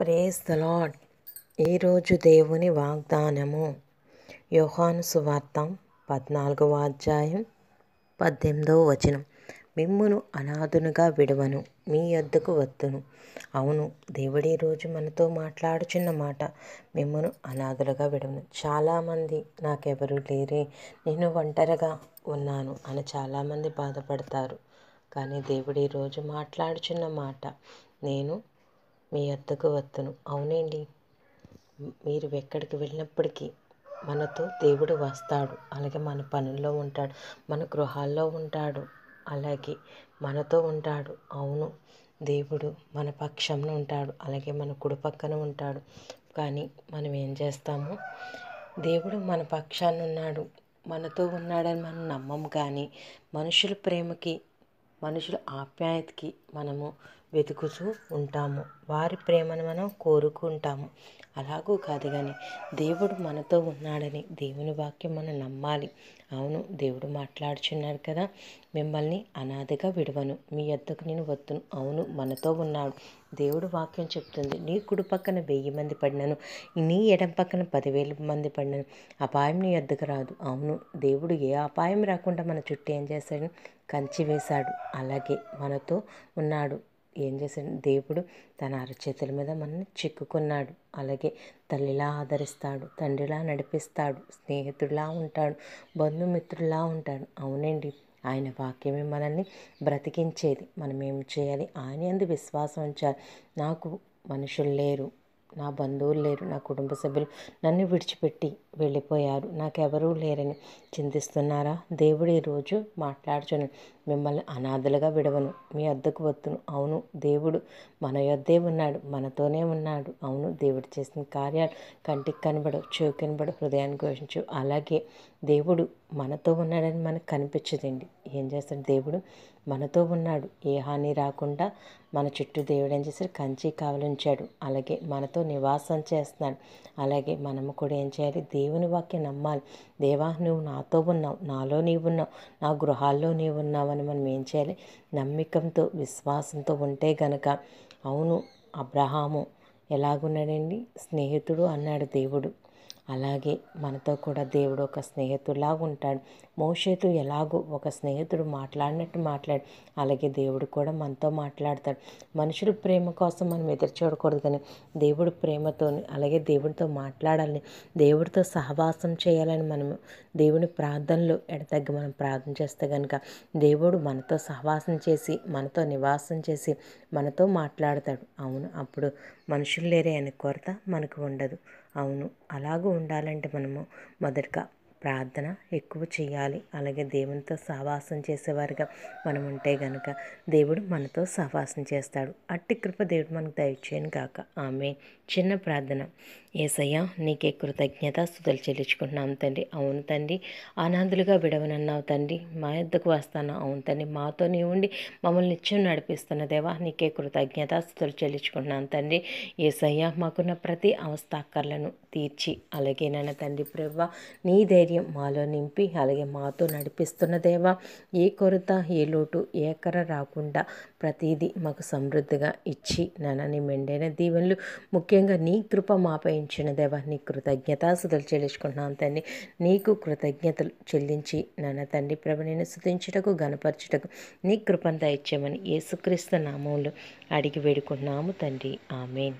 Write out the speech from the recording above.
praise the lord ఈరోజు దేవుని వాగ్దానము యోహాను సువార్థం పద్నాలుగవ అధ్యాయం పద్దెనిమిదవ వచనం మిమ్మును అనాథునుగా విడవను మీ యొద్దకు వద్దును అవును దేవుడు ఈరోజు మనతో మాట్లాడుచున్న మాట మిమ్మును అనాథులుగా విడవను చాలామంది నాకెవరూ లేరే నేను ఒంటరిగా ఉన్నాను అని చాలామంది బాధపడతారు కానీ దేవుడు ఈరోజు మాట్లాడుచున్న మాట నేను మీ వద్దకు వత్తును అవునండి మీరు ఎక్కడికి వెళ్ళినప్పటికీ మనతో దేవుడు వస్తాడు అలాగే మన పనుల్లో ఉంటాడు మన గృహాల్లో ఉంటాడు అలాగే మనతో ఉంటాడు అవును దేవుడు మన పక్షంను ఉంటాడు అలాగే మన కుడి పక్కన ఉంటాడు కానీ మనం ఏం చేస్తాము దేవుడు మన పక్షాన్ని ఉన్నాడు మనతో ఉన్నాడని మనం నమ్మం కానీ మనుషుల ప్రేమకి మనుషుల ఆప్యాయతకి మనము వెతుకుతూ ఉంటాము వారి ప్రేమను మనం కోరుకుంటాము అలాగూ కాదు కానీ దేవుడు మనతో ఉన్నాడని దేవుని వాక్యం మనం నమ్మాలి అవును దేవుడు మాట్లాడుచున్నాడు కదా మిమ్మల్ని అనాథగా విడవను మీ ఎద్దకు నేను వద్దును అవును మనతో ఉన్నాడు దేవుడు వాక్యం చెప్తుంది నీ కుడి పక్కన వెయ్యి మంది పడినను నీ ఎడం పక్కన పదివేల మంది పడినను అపాయం నీ ఎద్దకు రాదు అవును దేవుడు ఏ అపాయం రాకుండా మన చుట్టూ ఏం చేశాడు కంచి వేశాడు అలాగే మనతో ఉన్నాడు ఏం చేశాడు దేవుడు తన అరచేతుల మీద మనల్ని చిక్కుకున్నాడు అలాగే తల్లిలా ఆదరిస్తాడు తండ్రిలా నడిపిస్తాడు స్నేహితుడిలా ఉంటాడు బంధుమిత్రుడిలా ఉంటాడు అవునండి ఆయన వాక్యమే మనల్ని బ్రతికించేది మనం ఏం చేయాలి ఆయన ఎందు విశ్వాసం ఉంచాలి నాకు మనుషులు లేరు నా బంధువులు లేరు నా కుటుంబ సభ్యులు నన్ను విడిచిపెట్టి వెళ్ళిపోయారు నాకెవరూ లేరని చింతిస్తున్నారా దేవుడు ఈరోజు మాట్లాడుచును మిమ్మల్ని అనాథలుగా విడవను మీ అద్దకు వత్తును అవును దేవుడు మన యొద్దే ఉన్నాడు మనతోనే ఉన్నాడు అవును దేవుడు చేసిన కార్యాలు కంటికి కనబడవు చెవు కనబడవు హృదయాన్ని ఘోషించు అలాగే దేవుడు మనతో ఉన్నాడని మనకు కనిపించదండి ఏం చేస్తాడు దేవుడు మనతో ఉన్నాడు ఏ హాని రాకుండా మన చుట్టూ దేవుడు ఏం చేశాడు కంచి కావలించాడు అలాగే మనతో నివాసం చేస్తున్నాడు అలాగే మనము కూడా ఏం చేయాలి దేవుని వాక్యం నమ్మాలి దేవా నువ్వు నాతో ఉన్నావు నాలో నీవు ఉన్నావు నా గృహాల్లో నీవు ఉన్నావని మనం ఏం చేయాలి నమ్మికంతో విశ్వాసంతో ఉంటే గనక అవును అబ్రహాము ఎలాగున్నాడండి స్నేహితుడు అన్నాడు దేవుడు అలాగే మనతో కూడా దేవుడు ఒక స్నేహితులాగా ఉంటాడు మోషేతో ఎలాగో ఒక స్నేహితుడు మాట్లాడినట్టు మాట్లాడు అలాగే దేవుడు కూడా మనతో మాట్లాడతాడు మనుషుల ప్రేమ కోసం మనం ఎదురు చూడకూడదు కానీ దేవుడు ప్రేమతో అలాగే దేవుడితో మాట్లాడాలని దేవుడితో సహవాసం చేయాలని మనము దేవుని ప్రార్థనలు ఎడతగ్గి మనం ప్రార్థన చేస్తే కనుక దేవుడు మనతో సహవాసం చేసి మనతో నివాసం చేసి మనతో మాట్లాడతాడు అవును అప్పుడు మనుషులు లేరే అనే కొరత మనకు ఉండదు అవును అలాగూ ఉండాలంటే మనము మొదటగా ప్రార్థన ఎక్కువ చేయాలి అలాగే దేవునితో సహవాసం చేసేవారుగా మనం ఉంటే గనక దేవుడు మనతో సహవాసం చేస్తాడు అట్టి కృప దేవుడు మనకు దయచేయను కాక ఆమె చిన్న ప్రార్థన ఏసయ్య నీకే కృతజ్ఞత స్థుతులు చెల్లించుకుంటున్నాను తండ్రి అవును తండ్రి ఆనందులుగా విడవనన్నావు తండ్రి మా యొద్దకు వస్తాను అవును తండ్రి మాతో నీ ఉండి మమ్మల్ని నిత్యం నడిపిస్తున్న దేవా నీకే కృతజ్ఞత స్థుతులు చెల్లించుకుంటున్నాను తండ్రి ఏసయ్యా మాకున్న ప్రతి అవస్థాకర్లను తీర్చి అలాగే నన్న తండ్రి ప్రభా నీ ధైర్యం ధైర్యం మాలో నింపి అలాగే మాతో నడిపిస్తున్న దేవా ఏ కొరత ఏ లోటు ఏకర రాకుండా ప్రతిదీ మాకు సమృద్ధిగా ఇచ్చి నన్నని మెండైన దీవెనలు ముఖ్యంగా నీ కృప మాపయించిన దేవా నీ కృతజ్ఞతాసులు చెల్లించుకుంటున్నాను తండ్రి నీకు కృతజ్ఞతలు చెల్లించి నాన్న తండ్రి ప్రభు నేను స్థుతించుటకు గనపరచుటకు నీ కృపను దయచేయమని యేసుక్రీస్తు నామంలో అడిగి వేడుకుంటున్నాము తండ్రి ఆమెన్